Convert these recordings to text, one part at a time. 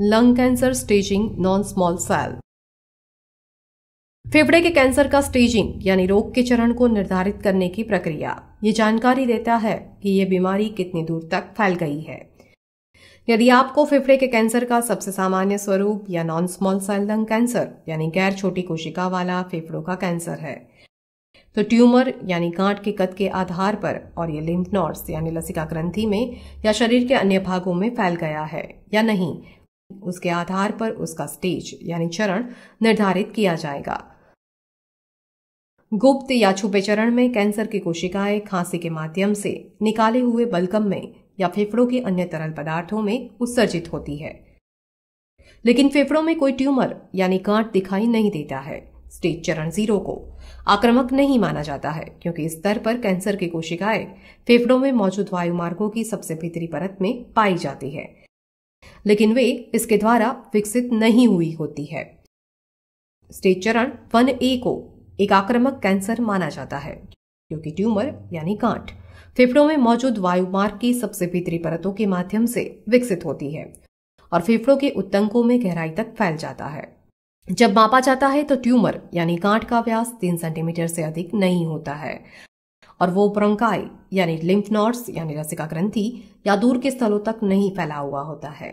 lung cancer staging non small cell फेफड़े के cancer का स्टेजिंग यानी रोग के चरण को निर्धारित करने की प्रक्रिया ये जानकारी देता है कि यह बीमारी कितनी दूर तक फैल गई है यदि आपको फेफड़े के कैंसर का सबसे सामान्य स्वरूप या non small cell lung cancer यानी गैर छोटी कोशिका वाला फेफड़ों का कैंसर है तो ट्यूमर यानी गांठ के कद के आधार पर और ये लिम्फ नोड्स यानी लसिका ग्रंथि में या शरीर के अन्य भागों में फैल गया है या नहीं उसके आधार पर उसका स्टेज यानी चरण निर्धारित किया जाएगा गुप्त या छुपे चरण में कैंसर की कोशिकाएं खांसी के माध्यम से निकाले हुए बलगम में या फेफड़ों के अन्य तरल पदार्थों में उत्सर्जित होती है लेकिन फेफड़ों में कोई ट्यूमर यानी गांठ दिखाई नहीं देता है स्टेज चरण जीरो को आक्रमक नहीं माना जाता है क्योंकि इस स्तर पर कैंसर की कोशिकाएं फेफड़ों में मौजूद वायु मार्गों की सबसे भीतरी परत में पाई जाती है लेकिन वे इसके द्वारा विकसित नहीं हुई होती है स्टेज चरण वन ए को एक आक्रमक कैंसर माना जाता है क्योंकि ट्यूमर यानी गांठ फेफड़ों में मौजूद वायुमार्ग की सबसे भीतरी परतों के माध्यम से विकसित होती है और फेफड़ों के उत्तंकों में गहराई तक फैल जाता है जब मापा जाता है तो ट्यूमर यानी गांठ का व्यास तीन सेंटीमीटर से अधिक नहीं होता है और वो ब्रोंकाई यानी लिम्फ नोड्स यानी रसिका ग्रंथि या दूर के स्थलों तक नहीं फैला हुआ होता है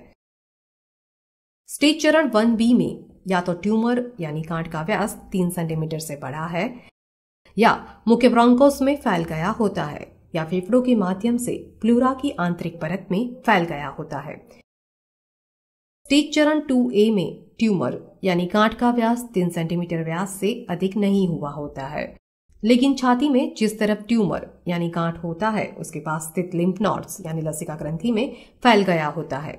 स्टेज चरण वन बी में या तो ट्यूमर यानी कांट का व्यास तीन सेंटीमीटर से बढ़ा है या मुख्य ब्रोंकोस में फैल गया होता है या फेफड़ों के माध्यम से प्लूरा की आंतरिक परत में फैल गया होता है स्टेज चरण टू ए में ट्यूमर यानी गांठ का व्यास तीन सेंटीमीटर व्यास से अधिक नहीं हुआ होता है लेकिन छाती में जिस तरफ ट्यूमर यानी गांठ होता है उसके पास स्थित लिम्फ नॉट्स यानी लसिका ग्रंथि में फैल गया होता है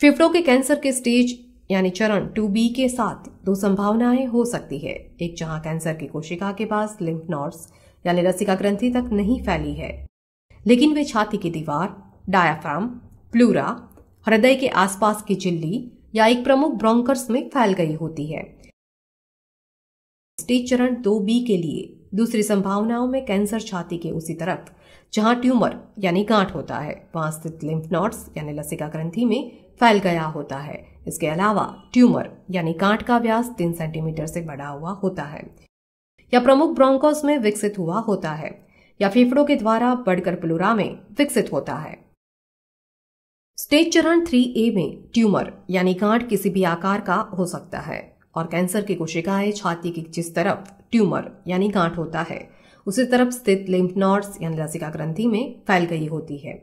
फेफड़ों के कैंसर के स्टेज यानी चरण टू बी के साथ दो संभावनाएं हो सकती है एक जहां कैंसर की कोशिका के पास लिम्फ नॉट्स यानी लसिका ग्रंथि तक नहीं फैली है लेकिन वे छाती की दीवार डायाफ्राम प्लूरा हृदय के आसपास की झिल्ली या एक प्रमुख ब्रोंकर्स में फैल गई होती है स्टेज चरण दो बी के लिए दूसरी संभावनाओं में कैंसर छाती के उसी तरफ जहां ट्यूमर यानी गांठ होता है वहां स्थित लिम्फ नोड्स यानी लसिका ग्रंथि में फैल गया होता है इसके अलावा ट्यूमर यानी गांठ का व्यास तीन सेंटीमीटर से बढ़ा हुआ होता है या प्रमुख ब्रोंकोस में विकसित हुआ होता है या फेफड़ों के द्वारा बढ़कर प्लुरा में विकसित होता है स्टेज चरण थ्री ए में ट्यूमर यानी गांठ किसी भी आकार का हो सकता है और कैंसर की कोशिकाएं छाती की जिस तरफ ट्यूमर यानी गांठ होता है उसी तरफ स्थित लिम्फ नॉड्स यानी लसिका ग्रंथि में फैल गई होती है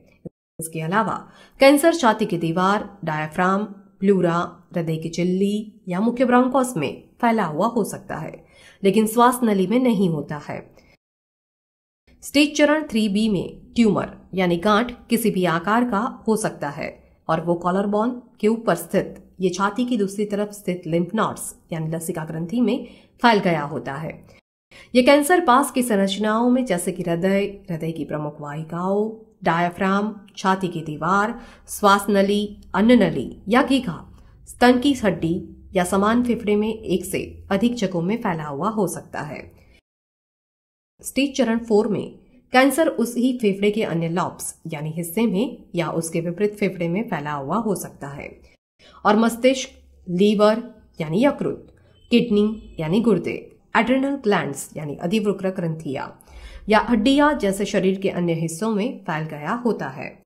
इसके अलावा कैंसर छाती की दीवार डायाफ्राम प्लूरा हृदय की चिल्ली या मुख्य ब्रोंकोस में फैला हुआ हो सकता है लेकिन श्वास नली में नहीं होता है स्टेज चरण थ्री बी में ट्यूमर यानी गांठ किसी भी आकार का हो सकता है और वो कॉलर बॉन के ऊपर स्थित ये छाती की दूसरी तरफ स्थित लिम्फ नॉट्स यानी लसिका ग्रंथि में फैल गया होता है ये कैंसर पास की संरचनाओं में जैसे कि हृदय हृदय की प्रमुख वाहिकाओं डायफ्राम छाती की दीवार श्वास नली अन्न नली या घीघा स्तन की हड्डी या समान फेफड़े में एक से अधिक जगहों में फैला हुआ हो सकता है स्टेज चरण फोर में कैंसर उस ही फेफड़े के अन्य लॉब्स यानी हिस्से में या उसके विपरीत फेफड़े में फैला हुआ हो सकता है और मस्तिष्क लीवर यानी यकृत किडनी यानी गुर्दे एड्रेनल ग्लैंड यानी अधिवृक्र ग्रंथिया या हड्डिया जैसे शरीर के अन्य हिस्सों में फैल गया होता है